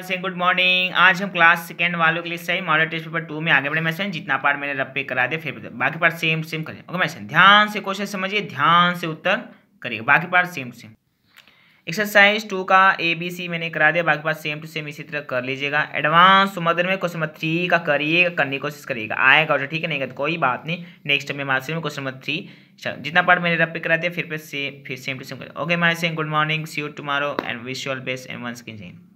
से good morning आज हम क्लास सेकेंड वालों के लिए सही मॉडल टेस्ट पेपर टू में आगे बढ़े मैसेज जितना पार्ट मैंने रब पे करा दे फिर बाकी पार्ट सेम सेम करें ओके मैसेज ध्यान से क्वेश्चन समझिए ध्यान से उत्तर करिए बाकी part same same exercise two का ए बी सी मैंने करा दिया बाकी पार्ट सेम टू सेम इसी तरह कर लीजिएगा एडवांस सुमद्र में क्वेश्चन नंबर थ्री का करिएगा करने की कोशिश करिएगा आएगा और ठीक है नहीं तो कोई बात नहीं नेक्स्ट में मार्च में क्वेश्चन नंबर थ्री जितना पार्ट मैंने रब पे करा दिया फिर पे सेम फिर same to same okay my same good morning see you tomorrow and wish all best and once किन